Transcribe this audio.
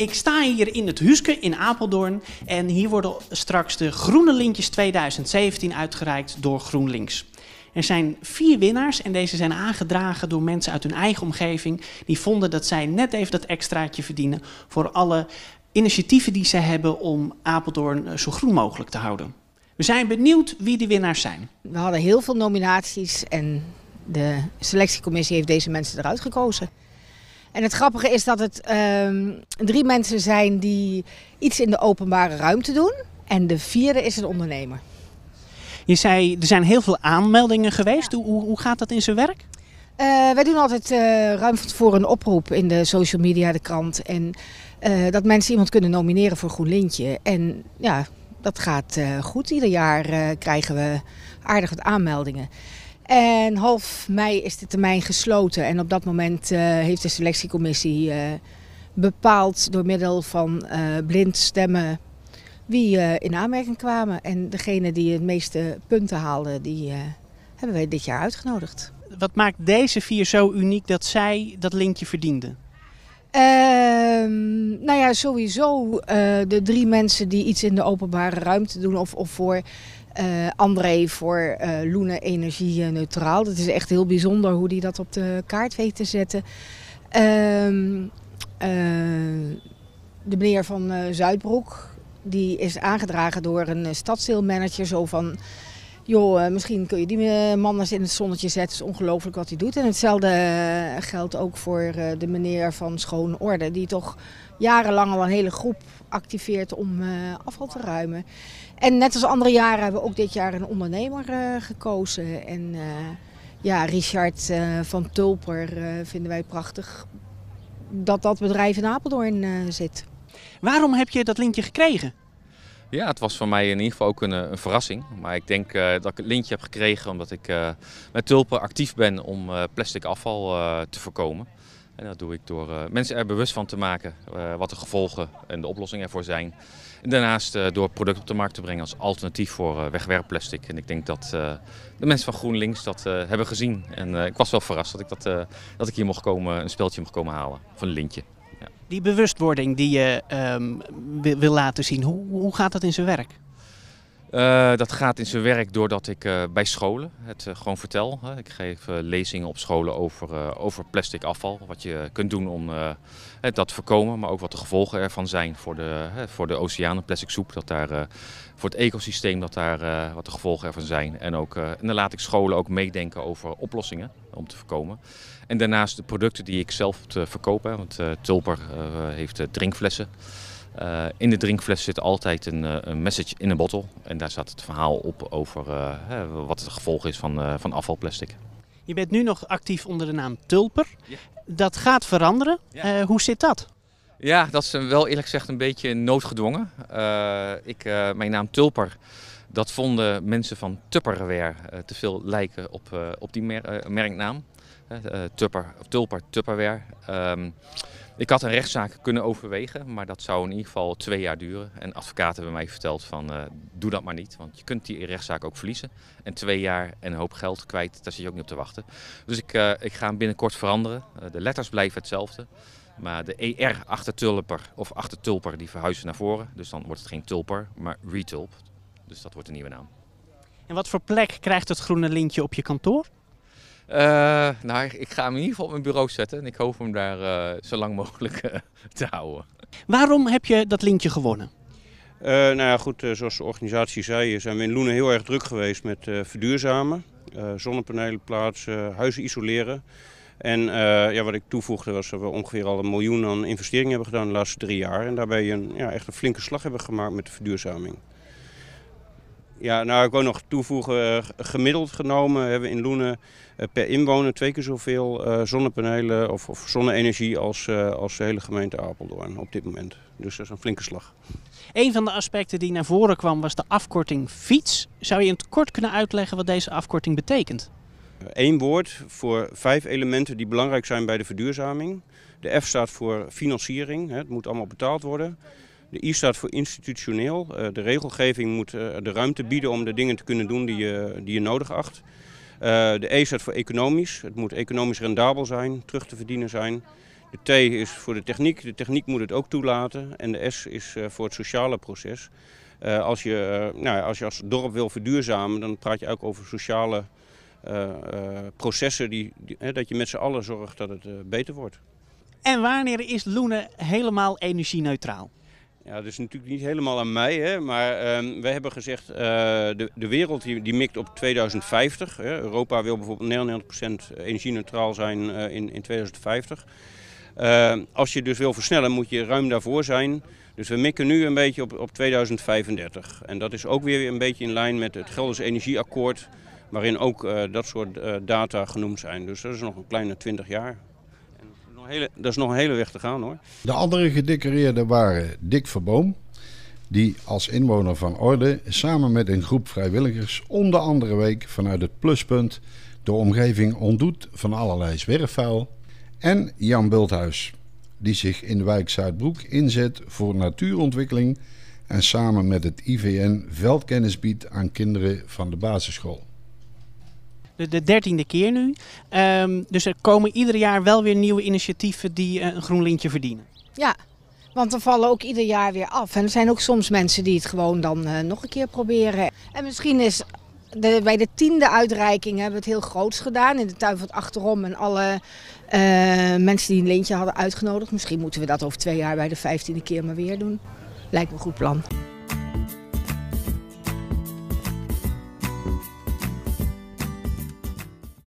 ik sta hier in het Huske in Apeldoorn en hier worden straks de Groene Lintjes 2017 uitgereikt door GroenLinks. Er zijn vier winnaars en deze zijn aangedragen door mensen uit hun eigen omgeving die vonden dat zij net even dat extraatje verdienen voor alle initiatieven die ze hebben om Apeldoorn eh, zo groen mogelijk te houden. We zijn benieuwd wie de winnaars zijn. We hadden heel veel nominaties en de selectiecommissie heeft deze mensen eruit gekozen. En het grappige is dat het ehm, drie mensen zijn die iets in de openbare ruimte doen. En de vierde is een ondernemer. Je zei, er zijn heel veel aanmeldingen geweest. Hoe, hoe gaat dat in zijn werk? Eh, wij doen altijd uh, ruim voor een oproep in de social media, de krant. En eh, dat mensen iemand kunnen nomineren voor Groen Lintje. En ja, dat gaat goed. Ieder jaar krijgen we aardig wat aanmeldingen. En half mei is de termijn gesloten. En op dat moment eh, heeft de selectiecommissie eh, bepaald door middel van uh, blind stemmen wie in aanmerking kwamen. En degene die het meeste punten haalde, die hebben wij dit jaar uitgenodigd. Wat maakt deze vier zo uniek dat zij dat linkje verdienden? Ehm, nou ja, sowieso de drie mensen die iets in de openbare ruimte doen of, of voor eh, André voor uh, eh, Loenen Energie eh, Neutraal. Dat is echt heel bijzonder hoe die dat op de kaart weet te zetten. Ehm, de meneer van Zuidbroek, die is aangedragen door een stadsdeelmanager. Zo van, joh, eh, misschien kun je die eh, man eens in het zonnetje zetten. Het is ongelooflijk wat hij doet. En hetzelfde eh, geldt ook voor de meneer van Schoon Orde, die toch jarenlang al een hele groep activeert om afval te ruimen. En net als andere jaren hebben we ook dit jaar een ondernemer gekozen. En ja, Richard van Tulper vinden wij prachtig dat dat bedrijf in Apeldoorn zit. Waarom heb je dat lintje gekregen? Ja, het was voor mij in ieder geval ook een, eh, een verrassing. Maar ik denk eh, dat ik het lintje heb gekregen omdat ik eh, met tulpen actief ben om uh, plastic afval te voorkomen. En dat doe ik door mensen er bewust van te maken wat de gevolgen en de oplossingen ervoor zijn. En daarnaast door producten product op de markt te brengen als alternatief voor wegwerpplastic. En ik denk dat de mensen van GroenLinks dat hebben gezien. En ik was wel verrast dat ik, dat, dat ik hier mocht komen, een speeltje mocht komen halen. van een lintje. Die bewustwording die je ehm, wil laten zien, hoe, hoe gaat dat in zijn werk? Eh, dat gaat in zijn werk doordat ik eh, bij scholen het eh, gewoon vertel. Hè. Ik geef lezingen op scholen over, over plastic afval. Wat je kunt doen om dat te voorkomen, maar ook wat de gevolgen ervan zijn voor de, voor de oceanen, plastic soep. Dat daar, voor het ecosysteem, dat daar, wat de gevolgen ervan zijn. En, ook, en dan laat ik scholen ook meedenken over oplossingen om te voorkomen. En daarnaast de producten die ik zelf te verkopen. Want Tulper heeft drinkflessen. Eh, in de drinkfles zit altijd een, eh, een message in een bottle. En daar staat het verhaal op over eh, wat het gevolg is van, van afvalplastic. Je bent nu nog actief onder de naam Tulper. Dat gaat veranderen. hoe zit dat? Ja, dat is wel eerlijk gezegd een beetje noodgedwongen. ik, mijn naam Tulper dat vonden mensen van Tupperware te veel lijken op, op die merknaam. Tupper, Tulper, Tupperware. Ehm, ik had een rechtszaak kunnen overwegen, maar dat zou in ieder geval twee jaar duren. En advocaten hebben mij verteld van eh, doe dat maar niet, want je kunt die rechtszaak ook verliezen. En twee jaar en een hoop geld kwijt, daar zit je ook niet op te wachten. Dus ik, eh, ik ga hem binnenkort veranderen. Eh, de letters blijven hetzelfde. Maar de ER achter Tulper of achter Tulper die verhuizen naar voren. Dus dan wordt het geen Tulper, maar Retulp. Dus dat wordt een nieuwe naam. En wat voor plek krijgt het groene lintje op je kantoor? Eh, nou, ik ga hem in ieder geval op mijn bureau zetten en ik hoop hem daar eh, zo lang mogelijk eh, te houden. Waarom heb je dat lintje gewonnen? nou ja, goed, zoals de organisatie zei, zijn we in Loenen heel erg druk geweest met verduurzamen. zonnepanelen plaatsen, huizen isoleren. En ja, wat ik toevoegde was dat we ongeveer al een miljoen aan investeringen hebben gedaan de laatste drie jaar. En daarbij een, ja, echt een flinke slag hebben gemaakt met de verduurzaming. Ja, nou ik wil nog toevoegen, eh, gemiddeld genomen hebben we in Loenen eh, per inwoner twee keer zoveel eh, zonnepanelen of, of zonne-energie als, als de hele gemeente Apeldoorn op dit moment. Dus dat is een flinke slag. Een van de aspecten die naar voren kwam was de afkorting fiets. Zou je in het kort kunnen uitleggen wat deze afkorting betekent? Eén woord voor vijf elementen die belangrijk zijn bij de verduurzaming. De F staat voor financiering, het moet allemaal betaald worden. De I staat voor institutioneel. Eh, de regelgeving moet eh, de ruimte bieden om de dingen te kunnen doen die je, die je nodig acht. Eh, de E staat voor economisch. Het moet economisch rendabel zijn, terug te verdienen zijn. De T is voor de techniek. De techniek moet het ook toelaten. En de S is voor het sociale proces. als, je, nou, als je als dorp wil verduurzamen, dan praat je ook over sociale processen. Die, dat je met z'n allen zorgt dat het beter wordt. En wanneer is Loenen helemaal energie-neutraal? Ja, dat is natuurlijk niet helemaal aan mij, hè, maar we ehm, wij hebben gezegd, uh, de, de wereld die, die, mikt op 2050. Hè. Europa wil bijvoorbeeld 99% energie-neutraal zijn eh, in, in 2050. Eh, als je dus wil versnellen, moet je ruim daarvoor zijn. Dus we mikken nu een beetje op, op 2035. En dat is ook weer een beetje in lijn met het Gelders Energieakkoord, waarin ook dat soort data genoemd zijn. Dus dat is nog een kleine 20 jaar hele, dat is nog een hele weg te gaan hoor. De andere gedecoreerden waren Dick Verboom, die als inwoner van Orde samen met een groep vrijwilligers onder andere week vanuit het pluspunt de omgeving ontdoet van allerlei zwerfvuil. En Jan Bulthuis, die zich in de wijk Zuidbroek inzet voor natuurontwikkeling en samen met het IVN veldkennis biedt aan kinderen van de basisschool de, dertiende keer nu. Ehm, dus er komen ieder jaar wel weer nieuwe initiatieven die eh, een groen lintje verdienen. Ja, want er vallen ook ieder jaar weer af. En er zijn ook soms mensen die het gewoon dan eh, nog een keer proberen. En misschien is de, bij de tiende uitreiking hebben we het heel groots gedaan. In de tuin van het achterom en alle eh, mensen die een lintje hadden uitgenodigd. Misschien moeten we dat over twee jaar bij de vijftiende keer maar weer doen. Lijkt me een goed plan.